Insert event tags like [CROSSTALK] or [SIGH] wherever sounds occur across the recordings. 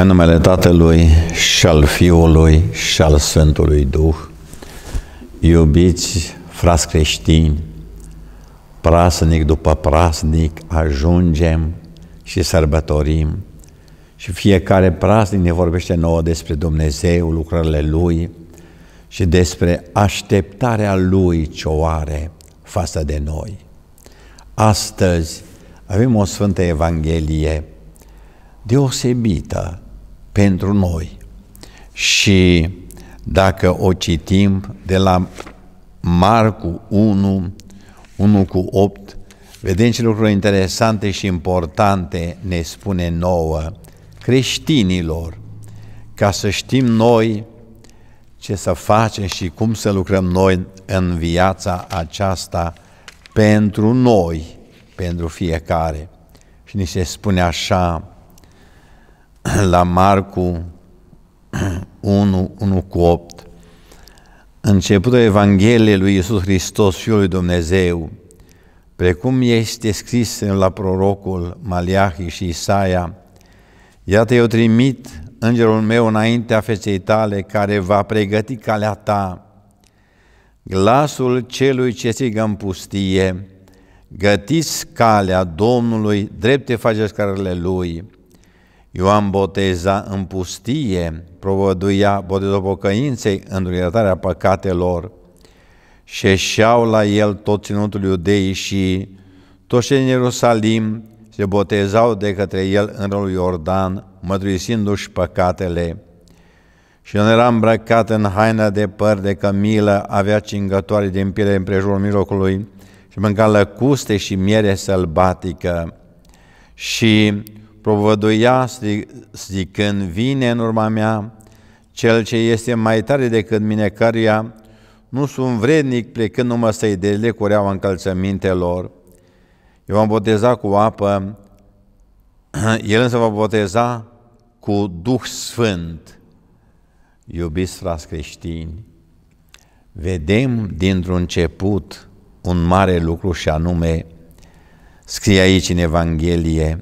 În numele Tatălui și al Fiului și al Sfântului Duh, iubiți frați creștini, prasnic după prasnic ajungem și sărbătorim și fiecare prasnic ne vorbește nouă despre Dumnezeu, lucrările Lui și despre așteptarea Lui ce o are față de noi. Astăzi avem o Sfântă Evanghelie deosebită pentru noi. Și dacă o citim de la Marcu 1, 1 cu 8, vedem ce lucruri interesante și importante ne spune nouă creștinilor, ca să știm noi ce să facem și cum să lucrăm noi în viața aceasta pentru noi, pentru fiecare. Și ni se spune așa, [CLEARS THROAT] la Marcu 1, [CLEARS THROAT] 1 cu 8, începutul Evangheliei lui Iisus Hristos, Fiul lui Dumnezeu, precum este scris în la prorocul Maliahi și Isaia, Iată eu trimit îngerul meu înaintea feței tale care va pregăti calea ta, glasul celui ce strigă în pustie, gătiți calea Domnului, drepte faceți Lui, Ioan Boteza în pustie provăduia botezul pocăinței în iertarea păcatelor. Șeșeau la el tot ținutul Iudei și toți cei în Ierusalim se botezau de către el în rolul Iordan, mătruisindu și păcatele. Și nu era îmbrăcat în haina de păr de cămilă, avea cingătoare din piele împrejurul mijlocului și mânca lăcuste și miere sălbatică. Și provăduia zicând, vine în urma mea, cel ce este mai tare decât mine, căruia nu sunt vrednic plecând numai să-i dele încălțămintelor. Eu am botezat cu apă, [CLEARS THROAT] el însă va boteza cu Duh Sfânt. Iubiți frați creștini, vedem dintr-un început un mare lucru și anume, scrie aici în Evanghelie,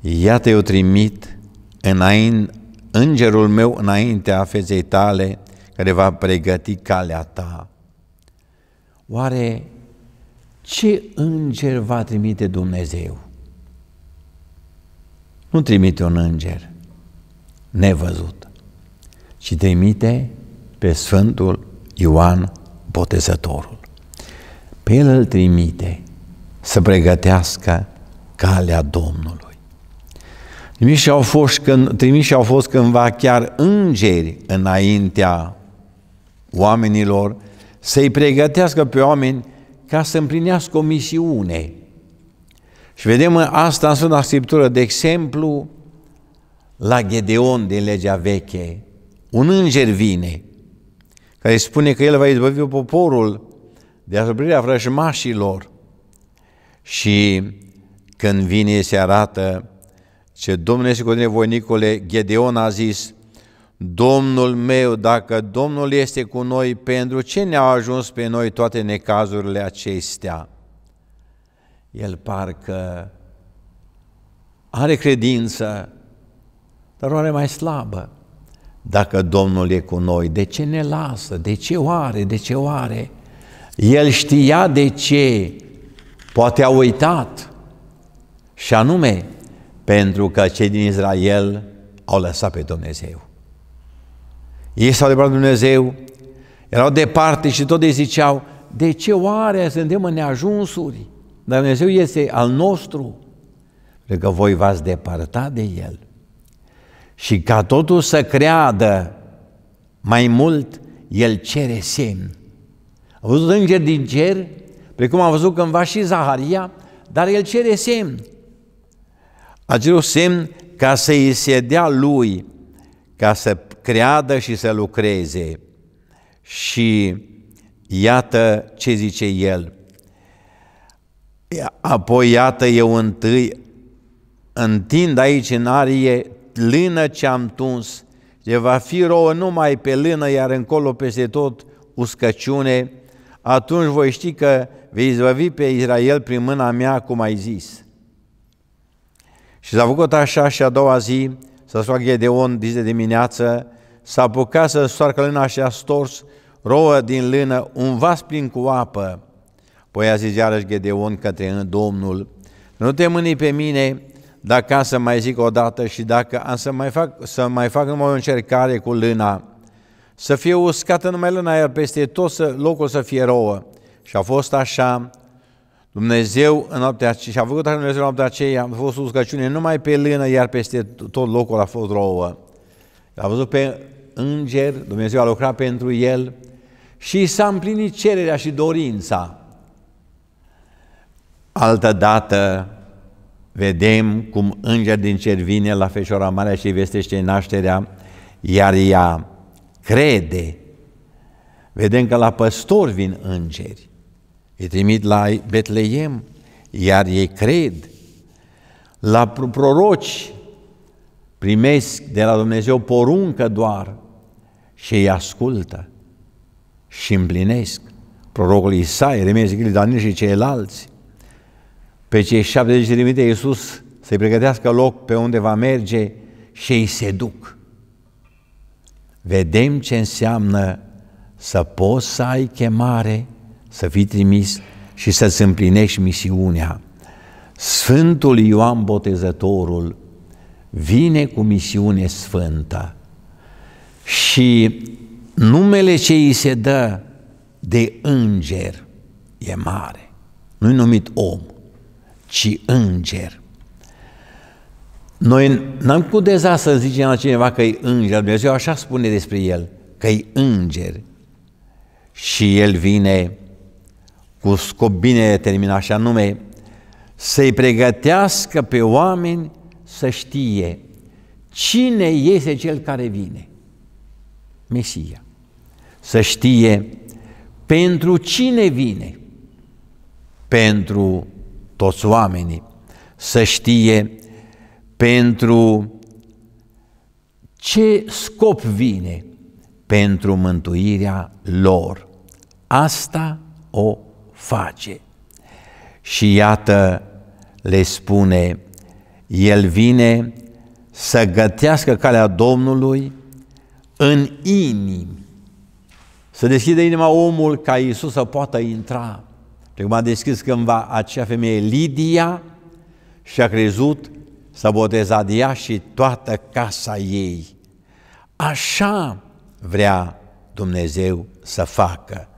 Iată eu trimit înainte, îngerul meu înaintea feței tale care va pregăti calea ta. Oare ce înger va trimite Dumnezeu? Nu trimite un înger nevăzut, ci trimite pe Sfântul Ioan Botezătorul. Pe el îl trimite să pregătească calea Domnului. Trimiși au, fost când, trimiși au fost cândva chiar îngeri înaintea oamenilor să-i pregătească pe oameni ca să împlinească o misiune. Și vedem asta în Sfânta Scriptură, de exemplu, la Gedeon din legea veche. Un înger vine care spune că el va izbăvi poporul de asuprirea vrăjmașilor și când vine se arată ce domnește cu tine, Nicole, Gedeon a zis, Domnul meu, dacă Domnul este cu noi, pentru ce ne-au ajuns pe noi toate necazurile acestea? El parcă are credință, dar o are mai slabă. Dacă Domnul e cu noi, de ce ne lasă? De ce oare? De ce oare? El știa de ce, poate a uitat, și anume pentru că cei din Israel au lăsat pe Dumnezeu. Ei s-au depărtat Dumnezeu, erau departe și tot ei ziceau, de ce oare suntem în neajunsuri? Dar Dumnezeu este al nostru, pentru că voi v-ați depărtat de El. Și ca totul să creadă mai mult, El cere semn. A văzut înger din cer, precum a văzut cândva și Zaharia, dar El cere semn. Acelui semn ca să îi se dea lui, ca să creadă și să lucreze. Și iată ce zice el. Apoi iată eu întâi întind aici în arie lână ce am tuns, de va fi rouă numai pe lână, iar încolo peste tot uscăciune, atunci voi ști că vei izbăvi pe Israel prin mâna mea, cum ai zis. Și s-a făcut așa și a doua zi, să scoat Gedeon de dimineață, s-a apucat să soarcă lâna și a stors rouă din lână, un vas plin cu apă. Păi a zis iarăși Gedeon către Domnul, nu te mâni pe mine dacă am să mai zic o dată și dacă am să mai fac, să mai fac numai o încercare cu lâna, să fie uscată numai lâna, iar peste tot să, locul să fie rouă. Și a fost așa, Dumnezeu în noaptea aceea, și a făcut așa Dumnezeu în noaptea aceea, a fost uscăciune numai pe lână, iar peste tot locul a fost rouă. L-a văzut pe înger, Dumnezeu a lucrat pentru el și s-a împlinit cererea și dorința. Altă dată vedem cum înger din cer vine la Fecioara Marea și vestește nașterea, iar ea crede. Vedem că la păstori vin îngeri îi trimit la Betleem, iar ei cred. La proroci primesc de la Dumnezeu poruncă doar și îi ascultă și împlinesc. Prorocul Isaia, Remezi Zicrii, Daniel și ceilalți. Pe cei 70 de Iisus să-i pregătească loc pe unde va merge și îi se duc. Vedem ce înseamnă să poți să ai chemare să fii trimis și să-ți împlinești misiunea. Sfântul Ioan Botezătorul vine cu misiune sfântă și numele ce îi se dă de înger e mare. Nu-i numit om, ci înger. Noi n-am cu deza să zicem la cineva că e înger, Dumnezeu așa spune despre el, că e înger. Și el vine cu scop bine determinat, și anume să-i pregătească pe oameni să știe cine este cel care vine, Mesia. Să știe pentru cine vine, pentru toți oamenii, să știe pentru ce scop vine, pentru mântuirea lor. Asta o face. Și iată, le spune, el vine să gătească calea Domnului în inimi, să deschide inima omul ca Iisus să poată intra. Cum a deschis cândva acea femeie Lidia și a crezut, să a de ea și toată casa ei. Așa vrea Dumnezeu să facă.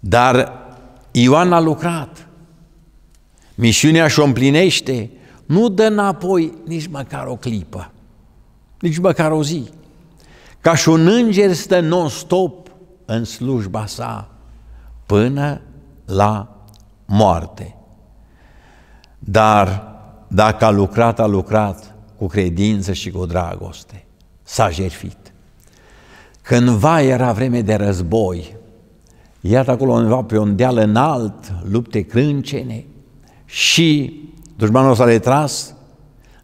Dar Ioan a lucrat. Misiunea și-o împlinește. Nu dă înapoi nici măcar o clipă, nici măcar o zi. Ca și un înger stă non-stop în slujba sa până la moarte. Dar dacă a lucrat, a lucrat cu credință și cu dragoste. S-a jerfit. Cândva era vreme de război, iată acolo undeva pe un deal înalt, lupte crâncene și dușmanul s-a retras,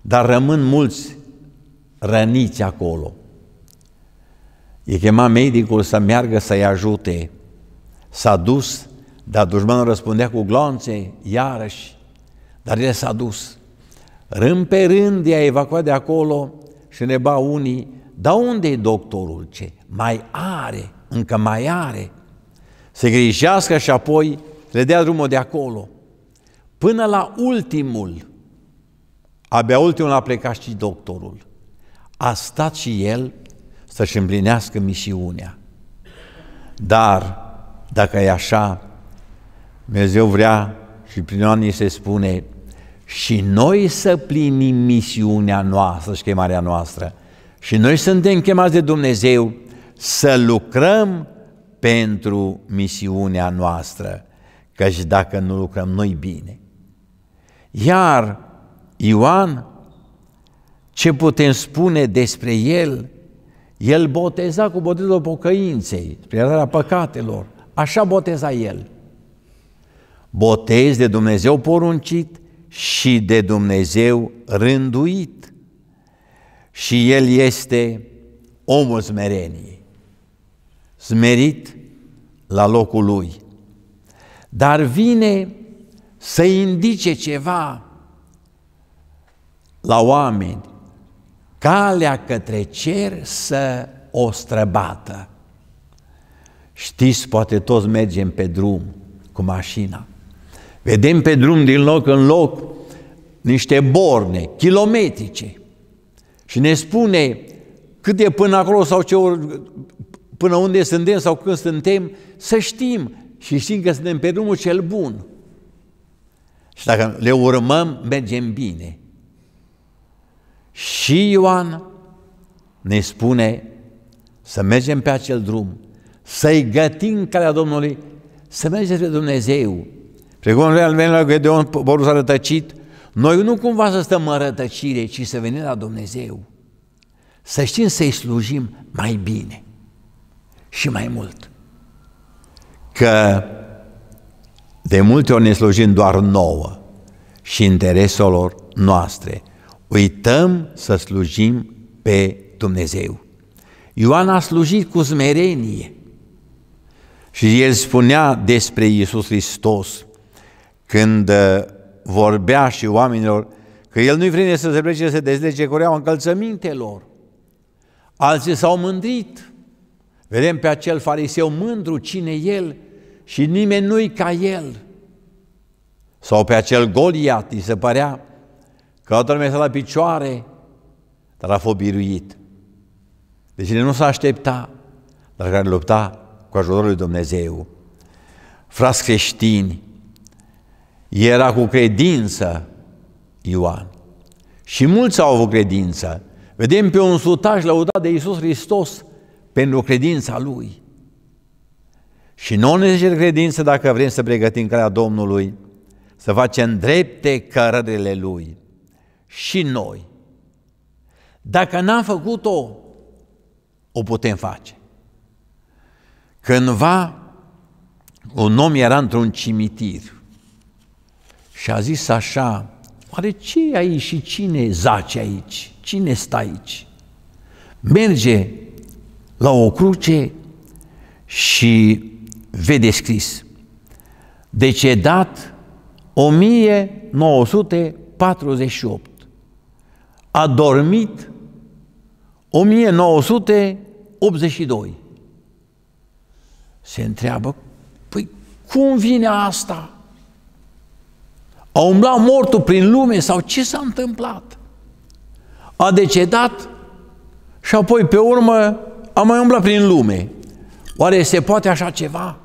dar rămân mulți răniți acolo. E chema medicul să meargă să-i ajute. S-a dus, dar dușmanul răspundea cu glonțe, iarăși, dar el s-a dus. Rând pe rând i-a evacuat de acolo și ba unii, dar unde e doctorul ce mai are, încă mai are? se grijească și apoi le dea drumul de acolo. Până la ultimul, abia ultimul a plecat și doctorul. A stat și el să-și împlinească misiunea. Dar, dacă e așa, Dumnezeu vrea și prin anii se spune și noi să plinim misiunea noastră și chemarea noastră. Și noi suntem chemați de Dumnezeu să lucrăm pentru misiunea noastră, căci dacă nu lucrăm noi bine. Iar Ioan, ce putem spune despre el? El boteza cu botezul pocăinței, spre iertarea păcatelor. Așa boteza el. Botez de Dumnezeu poruncit și de Dumnezeu rânduit. Și el este omul smereniei smerit la locul lui. Dar vine să indice ceva la oameni, calea către cer să o străbată. Știți, poate toți mergem pe drum cu mașina. Vedem pe drum din loc în loc niște borne kilometrice și ne spune cât e până acolo sau ce, până unde suntem sau când suntem, să știm și știm că suntem pe drumul cel bun. Și dacă le urmăm, mergem bine. Și Ioan ne spune să mergem pe acel drum, să-i gătim calea Domnului, să mergem pe Dumnezeu. Precum al venit la Gedeon, poporul s-a rătăcit, noi nu cumva să stăm în rătăcire, ci să venim la Dumnezeu. Să știm să-i slujim mai bine și mai mult. Că de multe ori ne slujim doar nouă și intereselor noastre. Uităm să slujim pe Dumnezeu. Ioan a slujit cu smerenie și el spunea despre Iisus Hristos când uh, vorbea și oamenilor că el nu-i vreme să se plece să dezlege coreaua încălțămintelor. Alții s-au mândrit Vedem pe acel fariseu mândru cine el și nimeni nu-i ca el. Sau pe acel Goliat, îi se părea că toată lumea la picioare, dar a fost biruit. Deci nu s-a aștepta, dar care lupta cu ajutorul lui Dumnezeu. Frați creștini, era cu credință Ioan. Și mulți au avut credință. Vedem pe un sutaj lăudat de Iisus Hristos, pentru credința Lui. Și nu ne zice credință dacă vrem să pregătim calea Domnului, să facem drepte cărările Lui și noi. Dacă n-am făcut-o, o putem face. Cândva un om era într-un cimitir și a zis așa, oare ce e aici și cine zace aici? Cine stă aici? Merge la o cruce și vede scris decedat 1948 a dormit 1982 se întreabă păi cum vine asta a umblat mortul prin lume sau ce s-a întâmplat a decedat și apoi pe urmă am mai umblat prin lume. Oare se poate așa ceva?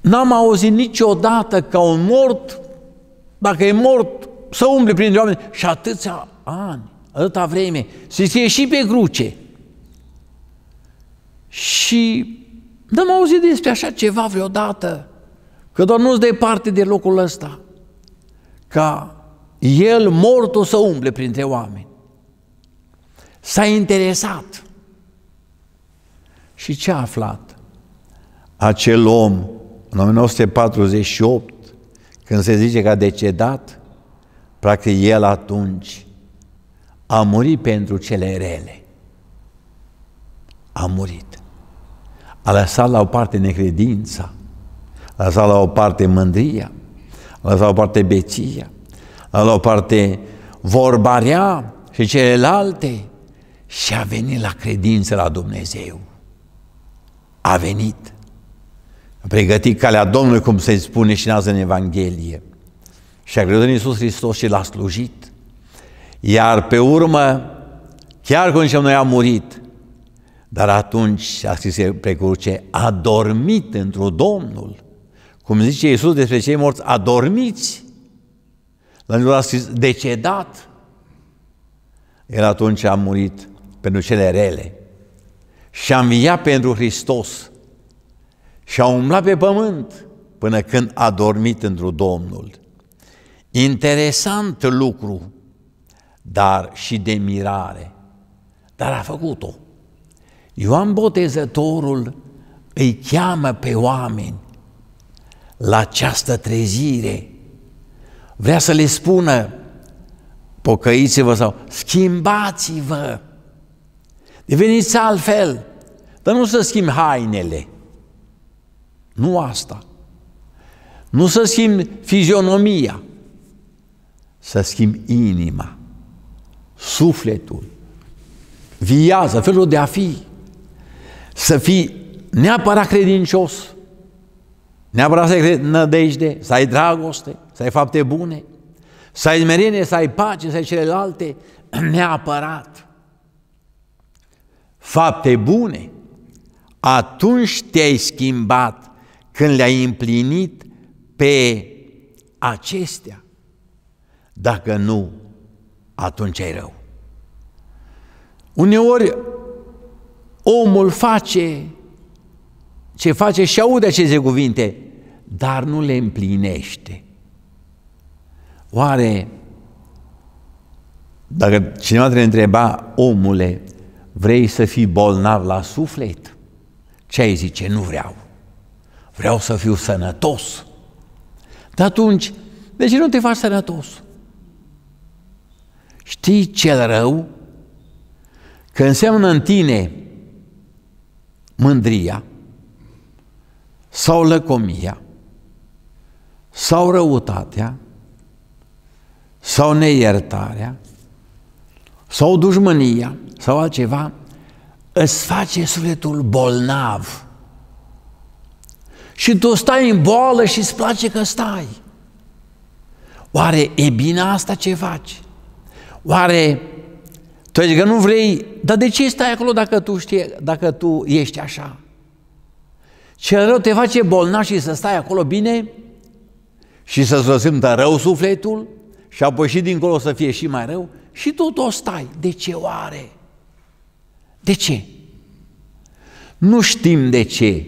N-am auzit niciodată ca un mort, dacă e mort, să umble prin oameni și atâția ani, atâta vreme, să se și pe cruce. Și n-am auzit despre așa ceva vreodată, că doar nu-ți departe de locul ăsta, ca el, mortul, să umble printre oameni. S-a interesat. Și ce a aflat? Acel om, în 1948, când se zice că a decedat, practic el atunci a murit pentru cele rele. A murit. A lăsat la o parte necredința, a lăsat la o parte mândria, a lăsat la o parte beția, a lăsat la o parte vorbarea și celelalte și a venit la credință la Dumnezeu. A venit. A pregătit calea Domnului, cum se spune și în în Evanghelie. Și a crezut în Iisus Hristos și l-a slujit. Iar pe urmă, chiar când și noi a murit, dar atunci a scris precurce, a dormit într-o Domnul. Cum zice Iisus despre cei morți, a dormit. La a scris, decedat. El atunci a murit pentru cele rele și a înviat pentru Hristos și a umblat pe pământ până când a dormit într-o Domnul. Interesant lucru, dar și de mirare. Dar a făcut-o. Ioan Botezătorul îi cheamă pe oameni la această trezire. Vrea să le spună, pocăiți-vă sau schimbați-vă Deveniți altfel, dar nu să schimbi hainele. Nu asta. Nu să schimbi fizionomia. Să schimbi inima, sufletul, viața, felul de a fi. Să fii neapărat credincios, neapărat să ai nădejde, să ai dragoste, să ai fapte bune, să ai merine, să ai pace, să ai celelalte, [CLEARS THROAT] neapărat fapte bune, atunci te-ai schimbat când le-ai împlinit pe acestea. Dacă nu, atunci ai rău. Uneori omul face ce face și aude aceste cuvinte, dar nu le împlinește. Oare, dacă cineva te întreba, omule, Vrei să fii bolnav la suflet? Ce ai zice? Nu vreau. Vreau să fiu sănătos. De atunci, de ce nu te faci sănătos? Știi cel rău? Că înseamnă în tine mândria sau lăcomia sau răutatea sau neiertarea sau dușmânia sau altceva, îți face sufletul bolnav. Și tu stai în boală și îți place că stai. Oare e bine asta ce faci? Oare tu zici că nu vrei, dar de ce stai acolo dacă tu, știi, dacă tu ești așa? Ce rău te face bolnav și să stai acolo bine și să-ți răsimtă rău sufletul și apoi și dincolo să fie și mai rău? și tu tot stai. De ce oare? De ce? Nu știm de ce,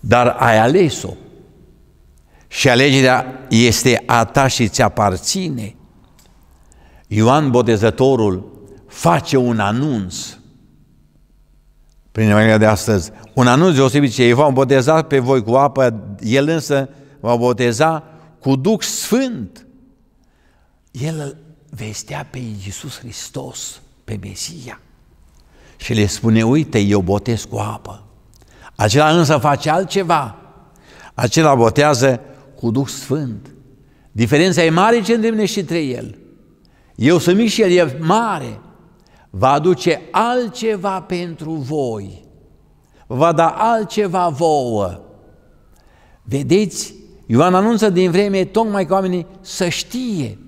dar ai ales-o. Și alegerea este a ta și ți aparține. Ioan Botezătorul face un anunț prin Evanghelia de astăzi. Un anunț deosebit ce ei v-au botezat pe voi cu apă, el însă va boteza cu Duh Sfânt. El vestea pe Iisus Hristos, pe Mesia. Și le spune, uite, eu botez cu apă. Acela însă face altceva. Acela botează cu Duh Sfânt. Diferența e mare ce și între el. Eu sunt mic și el e mare. Va aduce altceva pentru voi. Va da altceva vouă. Vedeți, Ioan anunță din vreme tocmai că oamenii să știe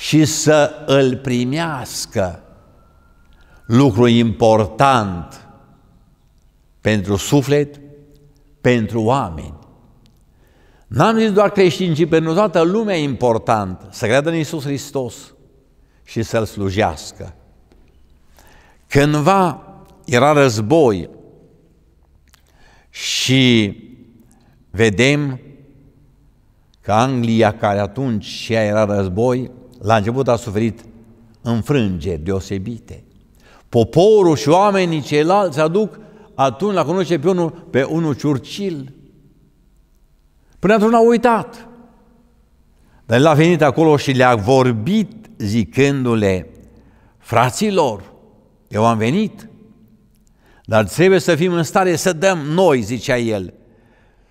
și să îl primească. Lucru important pentru suflet, pentru oameni. N-am zis doar creștini, ci pentru toată lumea e important să creadă în Isus Hristos și să-L slujească. Cândva era război și vedem că Anglia, care atunci și ea era război, la început a suferit înfrângeri deosebite. Poporul și oamenii ceilalți aduc atunci la cunoște pe unul, pe unul ciurcil. Până atunci au uitat. Dar el a venit acolo și le-a vorbit zicându-le, fraților, eu am venit, dar trebuie să fim în stare să dăm noi, zicea el,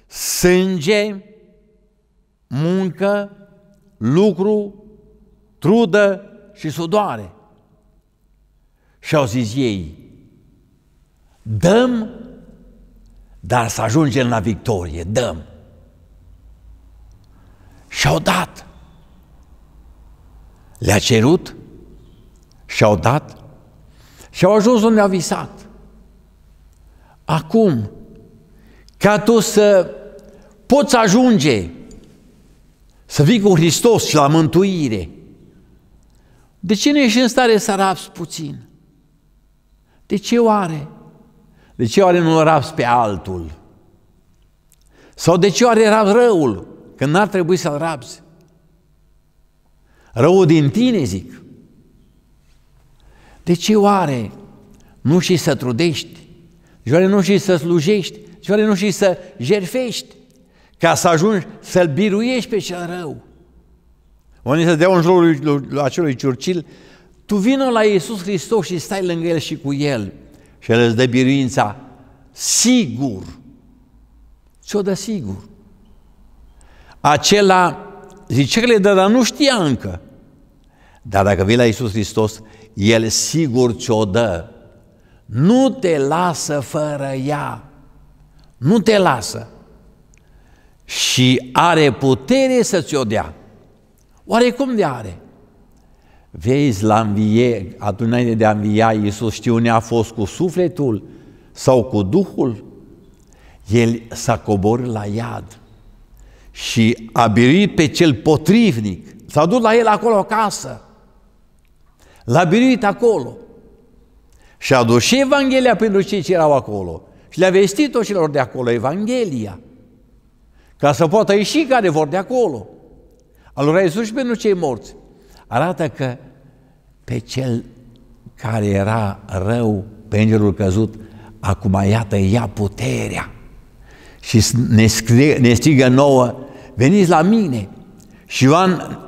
sânge, muncă, lucru trudă și sudoare. Și au zis ei, dăm, dar să ajungem la victorie, dăm. Și-au dat. Le-a cerut, și-au dat și au ajuns unde au visat. Acum, ca tu să poți ajunge să vii cu Hristos și la mântuire, de ce nu ești în stare să rapsi puțin? De ce oare? De ce oare nu rapsi pe altul? Sau de ce oare rapsi răul, când n-ar trebui să-l rapsi? Răul din tine, zic. De ce oare nu și să trudești? De ce oare nu și să slujești? De ce oare nu și să jerfești? Ca să ajungi să-l biruiești pe cel rău? Unii se deau în jurul lui, acelui ciurcil, tu vină la Iisus Hristos și stai lângă El și cu El. Și El îți dă biruința, sigur, ți-o dă sigur. Acela, zice că le dă, dar nu știa încă. Dar dacă vii la Iisus Hristos, El sigur ți-o dă. Nu te lasă fără ea. Nu te lasă. Și are putere să ți-o dea cum de are. Vezi, la învie, adunare de a învia, Iisus știu unde a fost cu sufletul sau cu Duhul. El s-a coborât la iad și a biruit pe cel potrivnic. S-a dus la el acolo acasă. L-a biruit acolo. Și a dus și Evanghelia pentru cei ce erau acolo. Și le-a vestit-o celor de acolo Evanghelia. Ca să poată ieși care vor de acolo al lui Iisus și pentru cei morți. Arată că pe cel care era rău, pe îngerul căzut, acum iată ia puterea și ne, scrie, ne strigă nouă, veniți la mine. Și Ioan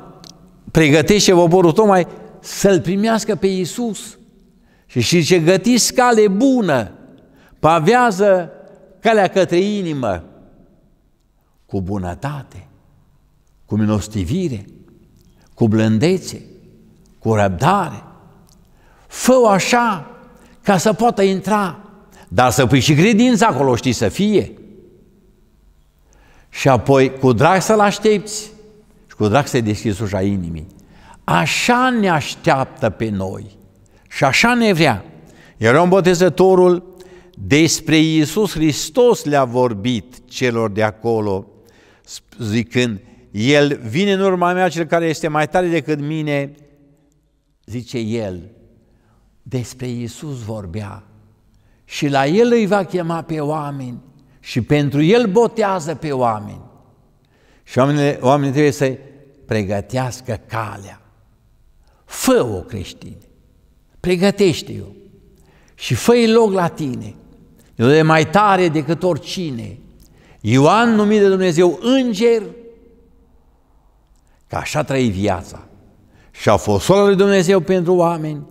pregătește poporul tocmai să-L primească pe Iisus. Și și ce gătiți cale bună, pavează calea către inimă, cu bunătate, cu milostivire, cu blândețe, cu răbdare. fă așa ca să poată intra, dar să pui și credința acolo, știi, să fie. Și apoi cu drag să-L aștepți și cu drag să-i deschizi ușa inimii. Așa ne așteaptă pe noi și așa ne vrea. un Botezătorul despre Iisus Hristos le-a vorbit celor de acolo, zicând, el vine în urma mea, cel care este mai tare decât mine, zice el. Despre Iisus vorbea și la el îi va chema pe oameni și pentru el botează pe oameni. Și oamenii, oamenii trebuie să pregătească calea. Fă-o, creștine, pregătește-o și fă-i loc la tine. El e mai tare decât oricine. Ioan, numit de Dumnezeu înger, Că așa trăi viața. Și a fost sola lui Dumnezeu pentru oameni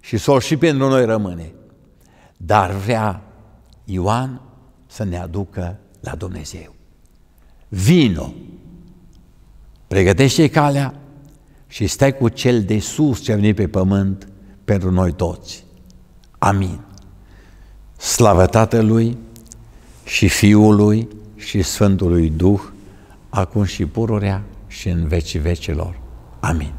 și sol și pentru noi rămâne. Dar vrea Ioan să ne aducă la Dumnezeu. Vino, pregătește calea și stai cu cel de sus ce a venit pe pământ pentru noi toți. Amin. Slavă Tatălui și Fiului și Sfântului Duh, acum și pururea și în vecii vecilor. Amin.